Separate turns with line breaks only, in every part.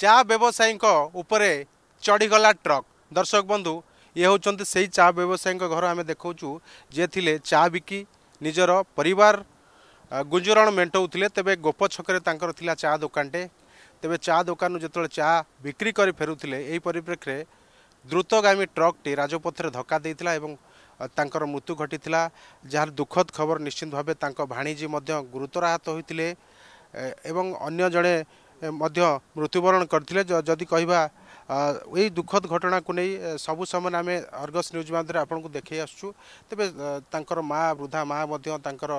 ଚା ବ୍ୟବସାୟୀଙ୍କ ଉପରେ ଚଢ଼ିଗଲା ଟ୍ରକ୍ ଦର୍ଶକ ବନ୍ଧୁ ଇଏ ହେଉଛନ୍ତି ସେଇ ଚା ବ୍ୟବସାୟୀଙ୍କ ଘର ଆମେ ଦେଖାଉଛୁ ଯିଏ ଥିଲେ ଚା ବିକି ନିଜର ପରିବାର ଗୁଞ୍ଜୁରାଣ ମେଣ୍ଟାଉଥିଲେ ତେବେ ଗୋପ ଛକରେ ତାଙ୍କର ଥିଲା ଚା ଦୋକାନଟେ ତେବେ ଚା ଦୋକାନରୁ ଯେତେବେଳେ ଚା ବିକ୍ରି କରି ଫେରୁଥିଲେ ଏହି ପରିପ୍ରେକ୍ଷୀରେ ଦ୍ରୁତଗାମୀ ଟ୍ରକ୍ଟି ରାଜପଥରେ ଧକ୍କା ଦେଇଥିଲା ଏବଂ ତାଙ୍କର ମୃତ୍ୟୁ ଘଟିଥିଲା ଯାହାର ଦୁଃଖଦ ଖବର ନିଶ୍ଚିତ ଭାବେ ତାଙ୍କ ଭାଣିଜୀ ମଧ୍ୟ ଗୁରୁତର ଆହତ ହୋଇଥିଲେ ଏବଂ ଅନ୍ୟ ଜଣେ ମଧ୍ୟ ମୃତ୍ୟୁବରଣ କରିଥିଲେ ଯଦି କହିବା ଏଇ ଦୁଃଖଦ ଘଟଣାକୁ ନେଇ ସବୁ ସମୟରେ ଆମେ ଅର୍ଗସ୍ ନ୍ୟୁଜ୍ ମାଧ୍ୟମରେ ଆପଣଙ୍କୁ ଦେଖେଇ ଆସୁଛୁ ତେବେ ତାଙ୍କର ମା ବୃଦ୍ଧା ମା ମଧ୍ୟ ତାଙ୍କର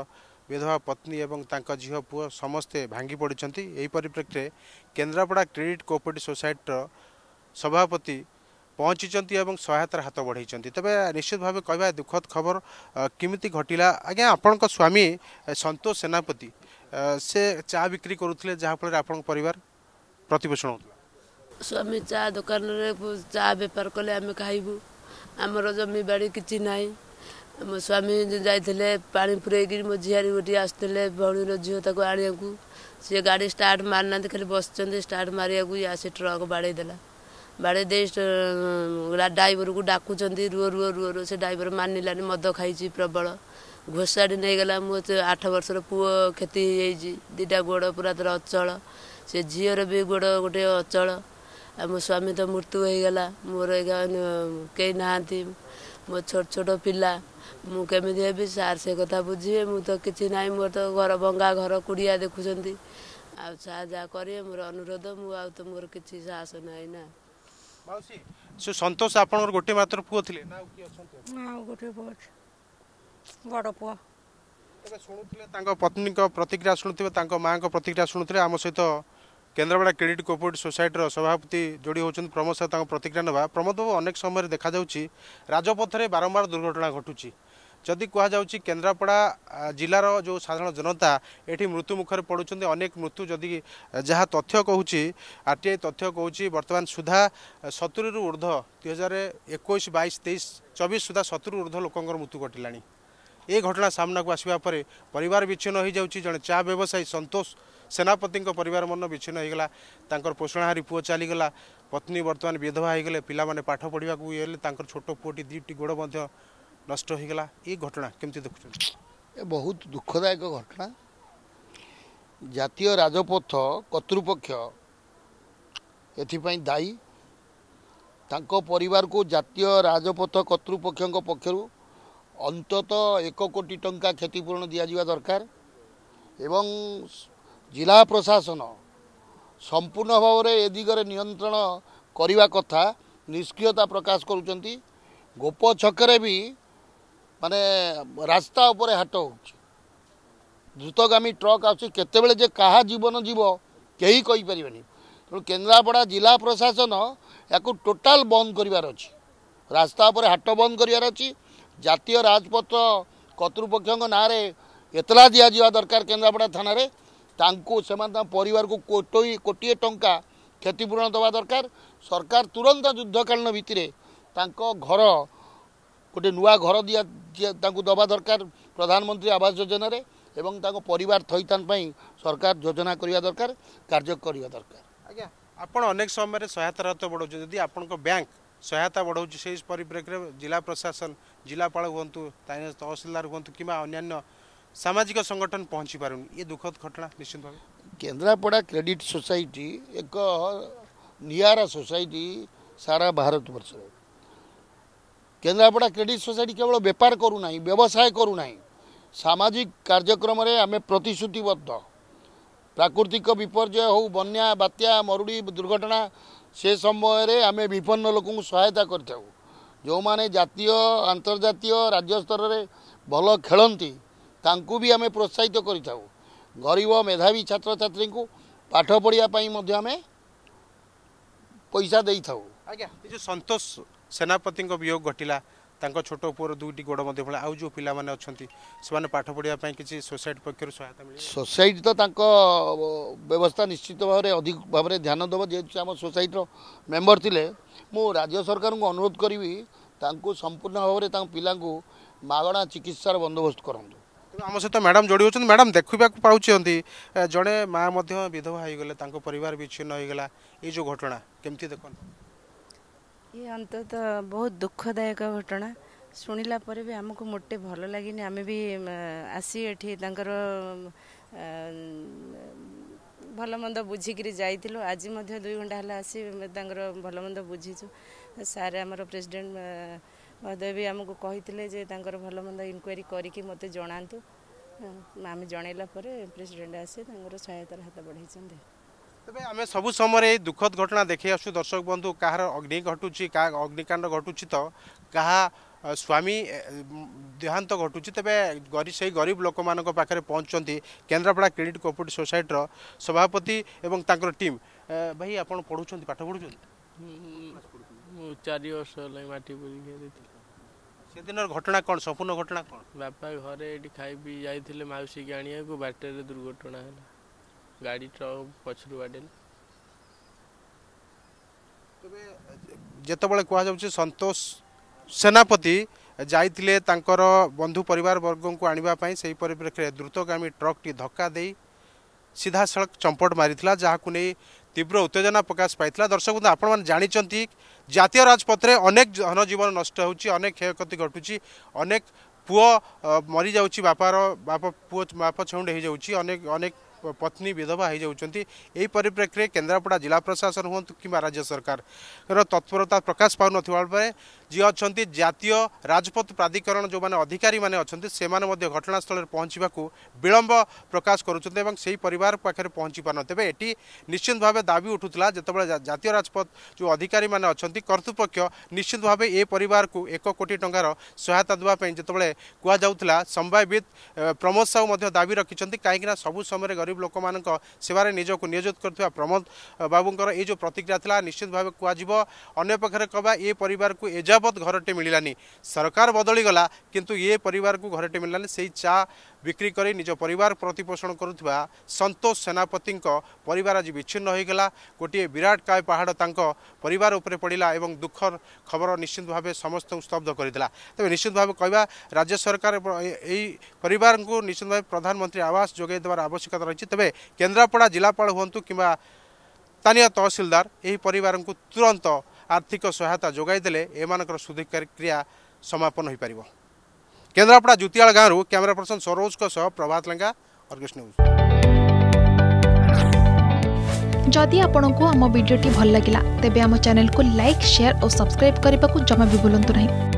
ବିଧବା ପତ୍ନୀ ଏବଂ ତାଙ୍କ ଝିଅ ପୁଅ ସମସ୍ତେ ଭାଙ୍ଗି ପଡ଼ିଛନ୍ତି ଏହି ପରିପ୍ରେକ୍ଷୀରେ କେନ୍ଦ୍ରାପଡ଼ା କ୍ରେଡ଼ିଟ୍ କୋପରେଟିଭ୍ ସୋସାଇଟିର ସଭାପତି ପହଞ୍ଚିଛନ୍ତି ଏବଂ ସହାୟତାର ହାତ ବଢ଼ାଇଛନ୍ତି ତେବେ ନିଶ୍ଚିତ ଭାବେ କହିବା ଦୁଃଖଦ ଖବର କେମିତି ଘଟିଲା ଆଜ୍ଞା ଆପଣଙ୍କ ସ୍ୱାମୀ ସନ୍ତୋଷ ସେନାପତି ସେ ଚା ବିକ୍ରି କରୁଥିଲେ ଯାହାଫଳରେ ଆପଣଙ୍କ ପରିବାର ପ୍ରତିପୋଷଣ ହେଉଥିଲା
ସ୍ୱାମୀ ଚା ଦୋକାନରେ ଚା ବେପାର କଲେ ଆମେ ଖାଇବୁ ଆମର ଜମିବାଡ଼ି କିଛି ନାହିଁ ଆମ ସ୍ୱାମୀ ଯାଇଥିଲେ ପାଣି ପୁରେଇକିରି ମୋ ଝିଆରୀ ଗୋଟିଏ ଆସିଥିଲେ ଭଉଣୀର ଝିଅ ତାକୁ ଆଣିବାକୁ ସିଏ ଗାଡ଼ି ଷ୍ଟାର୍ଟ ମାରିନାହାନ୍ତି ଖାଲି ବସିଛନ୍ତି ଷ୍ଟାର୍ଟ ମାରିବାକୁ ଇଏ ଆସି ଟ୍ରକ୍ ବାଡ଼େଇ ଦେଲା ବାଡ଼େଇ ଦେଇ ଡ୍ରାଇଭରକୁ ଡାକୁଛନ୍ତି ରୁହ ରୁହ ରୁହ ରୁହ ସେ ଡ୍ରାଇଭର ମାନିଲାନି ମଦ ଖାଇଛି ପ୍ରବଳ ଘୋଷାଡ଼ି ନେଇଗଲା ମୁଁ ସେ ଆଠ ବର୍ଷର ପୁଅ କ୍ଷତି ହେଇଯାଇଛି ଦୁଇଟା ଗୋଡ଼ ପୁରା ତା'ର ଅଚଳ ସେ ଝିଅର ବି ଗୋଡ଼ ଗୋଟେ ଅଚଳ ଆଉ ମୋ ସ୍ୱାମୀ ତ ମୃତ୍ୟୁ ହେଇଗଲା ମୋର ଏଇକା କେହି ନାହାନ୍ତି ମୋ ଛୋଟ ଛୋଟ ପିଲା ମୁଁ କେମିତି ହେବି ସାର୍ ସେ କଥା ବୁଝିବେ ମୁଁ ତ କିଛି ନାହିଁ ମୋର ତ ଘର ଭଙ୍ଗା ଘର କୁଡ଼ିଆ ଦେଖୁଛନ୍ତି ଆଉ ସାର୍ ଯାହା କରିବେ ମୋର ଅନୁରୋଧ ମୁଁ ଆଉ ତ ମୋର କିଛି ସାହସ ନାହିଁ ନା
ସେ ସନ୍ତୋଷ ଆପଣଙ୍କର ଗୋଟେ ମାତ୍ର ପୁଅ ଥିଲେ
ବଡ଼ ପୁଅ ତେବେ ଶୁଣୁଥିଲେ
ତାଙ୍କ ପତ୍ନୀଙ୍କ ପ୍ରତିକ୍ରିୟା ଶୁଣୁଥିବେ ତାଙ୍କ ମାଆଙ୍କ ପ୍ରତିକ୍ରିୟା ଶୁଣୁଥିଲେ ଆମ ସହିତ କେନ୍ଦ୍ରାପଡ଼ା କ୍ରେଡିଟ୍ କୋପରେଟିଭ୍ ସୋସାଇଟିର ସଭାପତି ଯୋଡ଼ି ହେଉଛନ୍ତି ପ୍ରମୋଦ ସାହୁ ତାଙ୍କ ପ୍ରତିକ୍ରିୟା ନେବା ପ୍ରମୋଦ ବାବୁ ଅନେକ ସମୟରେ ଦେଖାଯାଉଛି ରାଜପଥରେ ବାରମ୍ବାର ଦୁର୍ଘଟଣା ଘଟୁଛି ଯଦି କୁହାଯାଉଛି କେନ୍ଦ୍ରାପଡ଼ା ଜିଲ୍ଲାର ଯେଉଁ ସାଧାରଣ ଜନତା ଏଠି ମୃତ୍ୟୁମୁଖରେ ପଡ଼ୁଛନ୍ତି ଅନେକ ମୃତ୍ୟୁ ଯଦି ଯାହା ତଥ୍ୟ କହୁଛି ଆର୍ ଟି ଆଇ ତଥ୍ୟ କହୁଛି ବର୍ତ୍ତମାନ ସୁଦ୍ଧା ସତୁରିରୁ ଉର୍ଦ୍ଧ୍ୱ ଦୁଇ ଏକୋଇଶ ବାଇଶ ତେଇଶ ଚବିଶ ସୁଦ୍ଧା ସତୁରିରୁ ଉର୍ଦ୍ଧ୍ୱ ଲୋକଙ୍କର ମୃତ୍ୟୁ ଘଟିଲାଣି ଏ ଘଟଣା ସାମ୍ନାକୁ ଆସିବା ପରେ ପରିବାର ବିଚ୍ଛିନ୍ନ ହୋଇଯାଉଛି ଜଣେ ଚା ବ୍ୟବସାୟୀ ସନ୍ତୋଷ ସେନାପତିଙ୍କ ପରିବାର ମନ ବିଚ୍ଛିନ୍ନ ହୋଇଗଲା ତାଙ୍କର ପୋଷଣାହାରୀ ପୁଅ ଚାଲିଗଲା ପତ୍ନୀ ବର୍ତ୍ତମାନ ବିଧବା ହୋଇଗଲେ ପିଲାମାନେ ପାଠ ପଢ଼ିବାକୁ ଇଏ ହେଲେ ତାଙ୍କର ଛୋଟ ପୁଅଟି ଦୁଇଟି ଗୋଡ଼
ମଧ୍ୟ ନଷ୍ଟ ହୋଇଗଲା ଏ ଘଟଣା କେମିତି ଦେଖୁଛନ୍ତି ଏ ବହୁତ ଦୁଃଖଦାୟକ ଘଟଣା ଜାତୀୟ ରାଜପଥ କର୍ତ୍ତୃପକ୍ଷ ଏଥିପାଇଁ ଦାୟୀ ତାଙ୍କ ପରିବାରକୁ ଜାତୀୟ ରାଜପଥ କର୍ତ୍ତୃପକ୍ଷଙ୍କ ପକ୍ଷରୁ ଅନ୍ତତଃ ଏକ କୋଟି ଟଙ୍କା କ୍ଷତିପୂରଣ ଦିଆଯିବା ଦରକାର ଏବଂ ଜିଲ୍ଲା ପ୍ରଶାସନ ସମ୍ପୂର୍ଣ୍ଣ ଭାବରେ ଏ ଦିଗରେ ନିୟନ୍ତ୍ରଣ କରିବା କଥା ନିଷ୍କ୍ରିୟତା ପ୍ରକାଶ କରୁଛନ୍ତି ଗୋପ ଛକରେ ବି ମାନେ ରାସ୍ତା ଉପରେ ହାଟ ହେଉଛି ଦ୍ରୁତଗାମୀ ଟ୍ରକ୍ ଆସୁଛି କେତେବେଳେ ଯେ କାହା ଜୀବନ ଯିବ କେହି କହିପାରିବେନି ତେଣୁ କେନ୍ଦ୍ରାପଡ଼ା ଜିଲ୍ଲା ପ୍ରଶାସନ ୟାକୁ ଟୋଟାଲ୍ ବନ୍ଦ କରିବାର ଅଛି ରାସ୍ତା ଉପରେ ହାଟ ବନ୍ଦ କରିବାର ଅଛି জাতীয় রাজপথ কর্তৃপক্ষଙ୍କ ନାଁରେ ଏତଲା ଦିଆଯିବା ଦରକାର କେନ୍ଦ୍ରାପଡ଼ା ଥାନାରେ ତାଙ୍କୁ ସେମାନେ ତାଙ୍କ ପରିବାରକୁ କୋଟି କୋଟିଏ ଟଙ୍କା କ୍ଷତିପୂରଣ ଦେବା ଦରକାର ସରକାର ତୁରନ୍ତ ଯୁଦ୍ଧକାଳୀନ ଭିତ୍ତିରେ ତାଙ୍କ ଘର ଗୋଟେ ନୂଆ ଘର ଦିଆ ତାଙ୍କୁ ଦେବା ଦରକାର ପ୍ରଧାନମନ୍ତ୍ରୀ ଆବାସ ଯୋଜନାରେ ଏବଂ ତାଙ୍କ ପରିବାର ଥଇଥାନ ପାଇଁ ସରକାର ଯୋଜନା କରିବା ଦରକାର କାର୍ଯ୍ୟ କରିବା ଦରକାର
ଆଜ୍ଞା ଆପଣ ଅନେକ ସମୟରେ ସହାୟତାରତ ବଢ଼ାଉଛନ୍ତି ଯଦି ଆପଣଙ୍କ ବ୍ୟାଙ୍କ ସହାୟତା ବଢ଼ାଉଛି ସେହି ପରିପ୍ରେକ୍ଷୀରେ ଜିଲ୍ଲା ପ୍ରଶାସନ ଜିଲ୍ଲାପାଳ ହୁଅନ୍ତୁ ସ୍ଥାନୀୟ ତହସିଲଦାର ହୁଅନ୍ତୁ କିମ୍ବା ଅନ୍ୟାନ୍ୟ ସାମାଜିକ ସଂଗଠନ ପହଞ୍ଚି
ପାରୁନି ଏ ଦୁଃଖଦ ଘଟଣା ନିଶ୍ଚିନ୍ତ ଭାବେ କେନ୍ଦ୍ରାପଡ଼ା କ୍ରେଡ଼ିଟ୍ ସୋସାଇଟି ଏକ ନିଆରା ସୋସାଇଟି ସାରା ଭାରତ ବର୍ଷରେ କେନ୍ଦ୍ରାପଡ଼ା କ୍ରେଡ଼ିଟ୍ ସୋସାଇଟି କେବଳ ବେପାର କରୁନାହିଁ ବ୍ୟବସାୟ କରୁନାହିଁ ସାମାଜିକ କାର୍ଯ୍ୟକ୍ରମରେ ଆମେ ପ୍ରତିଶ୍ରୁତିବଦ୍ଧ ପ୍ରାକୃତିକ ବିପର୍ଯ୍ୟୟ ହେଉ ବନ୍ୟା ବାତ୍ୟା ମରୁଡ଼ି ଦୁର୍ଘଟଣା ସେ ସମୟରେ ଆମେ ବିପନ୍ନ ଲୋକଙ୍କୁ ସହାୟତା କରିଥାଉ ଯେଉଁମାନେ ଜାତୀୟ ଆନ୍ତର୍ଜାତୀୟ ରାଜ୍ୟ ସ୍ତରରେ ଭଲ ଖେଳନ୍ତି ତାଙ୍କୁ ବି ଆମେ ପ୍ରୋତ୍ସାହିତ କରିଥାଉ ଗରିବ ମେଧାବୀ ଛାତ୍ରଛାତ୍ରୀଙ୍କୁ ପାଠ ପଢ଼ିବା ପାଇଁ ମଧ୍ୟ ଆମେ ପଇସା ଦେଇଥାଉ ଆଜ୍ଞା ଏ ଯେଉଁ ସନ୍ତୋଷ ସେନାପତିଙ୍କ ବିୟୋଗ ଘଟିଲା
ତାଙ୍କ ଛୋଟ ପୁଅର ଦୁଇଟି ଗୋଡ଼ ମଧ୍ୟ ଭଳିଆ ଆଉ ଯେଉଁ ପିଲାମାନେ ଅଛନ୍ତି ସେମାନେ ପାଠ ପଢ଼ିବା ପାଇଁ କିଛି ସୋସାଇଟି ପକ୍ଷରୁ ସହାୟତା ମିଳେ
ସୋସାଇଟି ତ ତାଙ୍କ ବ୍ୟବସ୍ଥା ନିଶ୍ଚିତ ଭାବରେ ଅଧିକ ଭାବରେ ଧ୍ୟାନ ଦେବ ଯେହେତୁ ଆମ ସୋସାଇଟିର ମେମ୍ବର ଥିଲେ ମୁଁ ରାଜ୍ୟ ସରକାରଙ୍କୁ ଅନୁରୋଧ କରିବି ତାଙ୍କୁ ସମ୍ପୂର୍ଣ୍ଣ ଭାବରେ ତାଙ୍କ ପିଲାଙ୍କୁ ମାଗଣା ଚିକିତ୍ସାର ବନ୍ଦୋବସ୍ତ କରନ୍ତୁ
ଆମ ସହିତ ମ୍ୟାଡ଼ାମ୍ ଯୋଡ଼ି ହେଉଛନ୍ତି ମ୍ୟାଡ଼ାମ୍ ଦେଖିବାକୁ ପାଉଛନ୍ତି ଜଣେ ମାଆ ମଧ୍ୟ ବିଧବା ହୋଇଗଲେ ତାଙ୍କ ପରିବାର ବିଚ୍ଛିନ୍ନ ହୋଇଗଲା ଏଇ ଯେଉଁ ଘଟଣା କେମିତି ଦେଖନ୍ତୁ
ଏ ଅନ୍ତତଃ ବହୁତ ଦୁଃଖଦାୟକ ଘଟଣା ଶୁଣିଲା ପରେ ବି ଆମକୁ ମୋଟେ ଭଲ ଲାଗିନି ଆମେ ବି ଆସି ଏଠି ତାଙ୍କର ଭଲ ମନ୍ଦ ବୁଝିକିରି ଯାଇଥିଲୁ ଆଜି ମଧ୍ୟ ଦୁଇ ଘଣ୍ଟା ହେଲା ଆସି ତାଙ୍କର ଭଲ ମନ୍ଦ ବୁଝିଛୁ ସାର୍ ଆମର ପ୍ରେସିଡେଣ୍ଟ ମହୋଦୟ ବି ଆମକୁ କହିଥିଲେ ଯେ ତାଙ୍କର ଭଲ ମନ୍ଦ ଇନକ୍ୱାରୀ କରିକି ମୋତେ ଜଣାନ୍ତୁ ଆମେ ଜଣାଇଲା ପରେ ପ୍ରେସିଡେଣ୍ଟ ଆସି ତାଙ୍କର ସହାୟତାର ହାତ ବଢ଼ାଇଛନ୍ତି তবে আমি সবু সময়
এই দুঃখদ ঘটনা দেখে আসু দর্শক বন্ধু কাহার অগ্নি ঘটুছি কাহা অগ্নিকাণ্ড ঘটুছি তো কাহা স্বামী দেহান্ত ঘটুଛି ତେବେ ସେଇ ଗରିବ ଲୋକମାନଙ୍କ ପାଖରେ ପହଞ୍ଚୁଛନ୍ତି କେନ୍ଦ୍ରାପଡ଼ା କ୍ରେଡ଼ିଟ୍ କୋପରେଟିଭ୍ ସୋସାଇଟିର ସଭାପତି ଏବଂ ତାଙ୍କର ଟିମ୍ ଭାଇ ଆପଣ ପଢ଼ୁଛନ୍ତି ପାଠ ପଢ଼ୁଛନ୍ତି ଚାରି ବର୍ଷ ହେଲା ମାଟି ବୁଲିକି ସେଦିନର ଘଟଣା କ'ଣ ସମ୍ପୂର୍ଣ୍ଣ ଘଟଣା କ'ଣ ବାପା ଘରେ ଏଠି ଖାଇ ପିଇ ଯାଇଥିଲେ ମାଉସୀକି ଆଣିବାକୁ ବାଟରେ ଦୁର୍ଘଟଣା ହେଲା जेबल कुोष सेनापति जाले तर बन्धु परगको आणवाही परिप्रेक्षी द्रुतगामी ट्रक टी धक्काधास चम्पट मरि तीव्र उत्तेजना प्रकाश पाइला दर्शक बन्धु आप जे अनेक जनजीवन नष्ट हे क्षय कति घटु अनेक पु मरिार बाप छेउँडी हुन्छ अनेक पत्नी विधवा हो जाप्रेक्षी परिप्रेक्षी केन्द्रापड़ा जिला प्रशासन हूँ कि राज्य सरकार तत्परता प्रकाश पा ना ଯିଏ ଅଛନ୍ତି ଜାତୀୟ ରାଜପଥ ପ୍ରାଧିକରଣ ଯେଉଁମାନେ ଅଧିକାରୀମାନେ ଅଛନ୍ତି ସେମାନେ ମଧ୍ୟ ଘଟଣାସ୍ଥଳରେ ପହଞ୍ଚିବାକୁ ବିଳମ୍ବ ପ୍ରକାଶ କରୁଛନ୍ତି ଏବଂ ସେହି ପରିବାର ପାଖରେ ପହଞ୍ଚି ପାରୁନାହାନ୍ତି ତେବେ ଏଠି ନିଶ୍ଚିତ ଭାବେ ଦାବି ଉଠୁଥିଲା ଯେତେବେଳେ ଜାତୀୟ ରାଜପଥ ଯେଉଁ ଅଧିକାରୀମାନେ ଅଛନ୍ତି କର୍ତ୍ତୃପକ୍ଷ ନିଶ୍ଚିତ ଭାବେ ଏ ପରିବାରକୁ ଏକ କୋଟି ଟଙ୍କାର ସହାୟତା ଦେବା ପାଇଁ ଯେତେବେଳେ କୁହାଯାଉଥିଲା ସମବାୟବିତ୍ ପ୍ରମୋଦ ସାହୁ ମଧ୍ୟ ଦାବି ରଖିଛନ୍ତି କାହିଁକିନା ସବୁ ସମୟରେ ଗରିବ ଲୋକମାନଙ୍କ ସେବାରେ ନିଜକୁ ନିୟୋଜିତ କରୁଥିବା ପ୍ରମୋଦ ବାବୁଙ୍କର ଏଇ ଯେଉଁ ପ୍ରତିକ୍ରିୟା ଥିଲା ନିଶ୍ଚିତ ଭାବେ କୁହାଯିବ ଅନ୍ୟ ପକ୍ଷରେ କହିବା ଏ ପରିବାରକୁ ଏଯାବ ବାବଦ ଘରଟି ମିଳିଲାନି ସରକାର ବଦଳିଗଲା କିନ୍ତୁ ଏ ପରିବାରକୁ ଘରଟି ମିଳିଲାନି ସେଇ ଚା ବିକ୍ରି କରି ନିଜ ପରିବାର ପ୍ରତିପୋଷଣ କରୁଥିବା ସନ୍ତୋଷ ସେନାପତିଙ୍କ ପରିବାର ଆଜି ବିଚ୍ଛିନ୍ନ ହୋଇଗଲା ଗୋଟିଏ ବିରାଟ କାୟ ପାହାଡ଼ ତାଙ୍କ ପରିବାର ଉପରେ ପଡ଼ିଲା ଏବଂ ଦୁଃଖର ଖବର ନିଶ୍ଚିତ ଭାବେ ସମସ୍ତଙ୍କୁ ସ୍ତବ୍ଧ କରିଥିଲା ତେବେ ନିଶ୍ଚିତ ଭାବେ କହିବା ରାଜ୍ୟ ସରକାର ଏହି ପରିବାରଙ୍କୁ ନିଶ୍ଚିତ ଭାବେ ପ୍ରଧାନମନ୍ତ୍ରୀ ଆବାସ ଯୋଗାଇ ଦେବାର ଆବଶ୍ୟକତା ରହିଛି ତେବେ କେନ୍ଦ୍ରାପଡ଼ା ଜିଲ୍ଲାପାଳ ହୁଅନ୍ତୁ କିମ୍ବା ସ୍ଥାନୀୟ ତହସିଲଦାର ଏହି ପରିବାରଙ୍କୁ ତୁରନ୍ତ आर्थिक सहायता जोईदे एम सुधिक्रिया समापन हो पार केन्द्रापड़ा जुतियाल गांव कैमेरा पर्सन सरोज का सह प्रभात लंगा अर्गस्ट न्यूज
जदि आपण आम भिडी भल लगा तेब चेल को लाइक शेयर और सब्सक्राइब करने को जमा भी बुलां नहीं